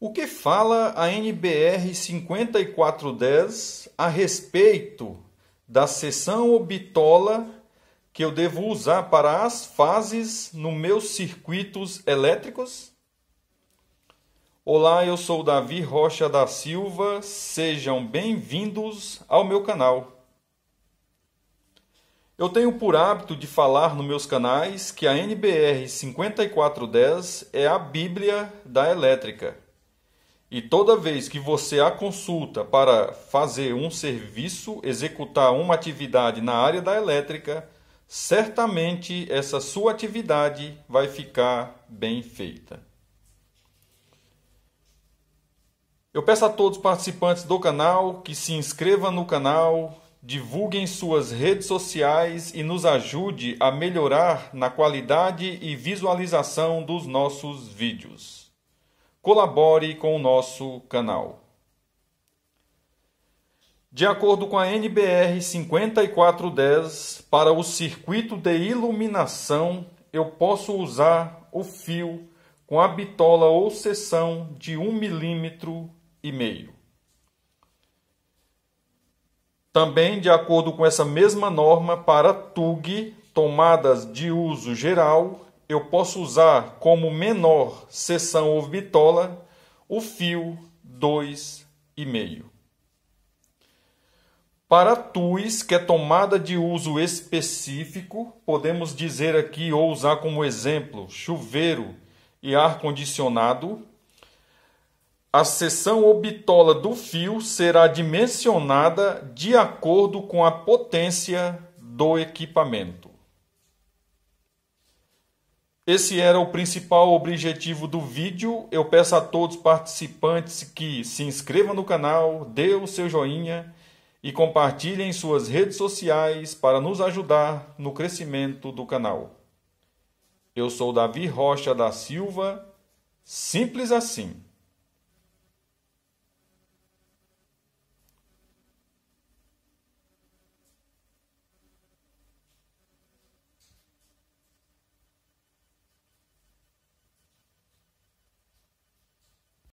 O que fala a NBR 5410 a respeito da seção ou bitola que eu devo usar para as fases nos meus circuitos elétricos? Olá, eu sou Davi Rocha da Silva, sejam bem-vindos ao meu canal. Eu tenho por hábito de falar nos meus canais que a NBR 5410 é a Bíblia da elétrica. E toda vez que você a consulta para fazer um serviço, executar uma atividade na área da elétrica, certamente essa sua atividade vai ficar bem feita. Eu peço a todos os participantes do canal que se inscrevam no canal, divulguem suas redes sociais e nos ajude a melhorar na qualidade e visualização dos nossos vídeos colabore com o nosso canal. De acordo com a NBR 5410, para o circuito de iluminação, eu posso usar o fio com a bitola ou seção de 1 milímetro e meio. Também, de acordo com essa mesma norma, para TUG, tomadas de uso geral, eu posso usar como menor seção ou bitola o fio 2,5. Para TUIs, que é tomada de uso específico, podemos dizer aqui ou usar como exemplo chuveiro e ar-condicionado, a seção ou bitola do fio será dimensionada de acordo com a potência do equipamento. Esse era o principal objetivo do vídeo. Eu peço a todos participantes que se inscrevam no canal, dê o seu joinha e compartilhem suas redes sociais para nos ajudar no crescimento do canal. Eu sou Davi Rocha da Silva, simples assim.